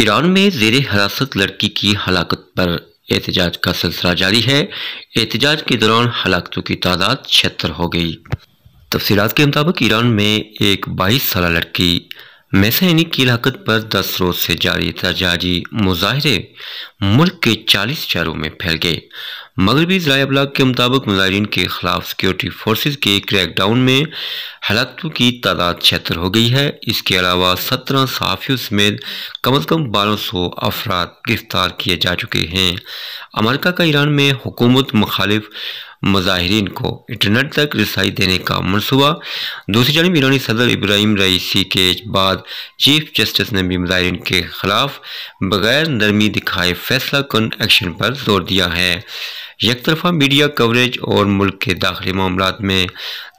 Iran में जेर हिरासत लड़की की हलाकत पर एहतजाज का सिलसिला जारी है एहतजाज के दौरान हलाकतों की तादाद छिहत्तर हो गई तफसीत के मुताबिक ईरान में एक बाईस साल लड़की मैसेनी की लागत पर दस रोज से जारी तजाजी मुजाहरे मुल्क के चालीस शहरों में फैल गए मगरबी जराय अबलाग के मुताबिक मुजाहन के खिलाफ सिक्योरिटी फोर्सेज के क्रैकडाउन में हलाकतों की तादाद छहत्तर हो गई है इसके अलावा सत्रह सहाफ़ियों समेत कम अज़ कम बारह सौ अफराद गिरफ्तार किए जा चुके हैं अमेरिका का ईरान में हुकूमत मुखालिफ मुजाहरीन को इंटरनेट तक रसाई देने का मनसूबा दूसरी जानब ईरानी सदर इब्राहिम रईसी के बाद चीफ जस्टिस ने भी मुजाहन के खिलाफ बगैर नरमी दिखाए फैसला कन एक्शन पर जोर दिया है एक तरफा मीडिया कवरेज और मुल्क के दाखिली मामला में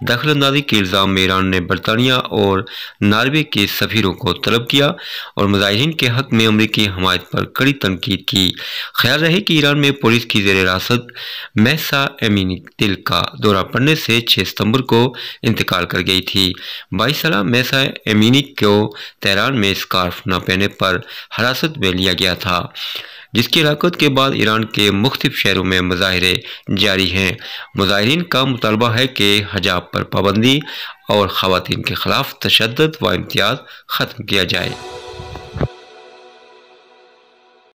दखल अंदाजी के इल्ज़ाम में ईरान ने बरतानिया और नार्वे के सफ़ीरों को तलब किया और मुजाहन के हक में अमरीकी हमायत पर कड़ी तनकीद की ख्याल रहे कि ईरान में पुलिस की जेर रियासत महसा एमिन जमीनी दिल का दौरा पड़ने से 6 सितंबर को इंतकाल कर गई थी बाईस साल मैसा एमिनी को तेहरान में स्कार्फ न पहने पर हिरासत में लिया गया था जिसकी हिराकत के बाद ईरान के मुख्त शहरों में मुजाहरे जारी हैं मुजाहन का मुतालबा है कि हजाब पर पाबंदी और ख़वान के ख़िलाफ़ तशद व इम्तियाज़ ख़त्म किया जाए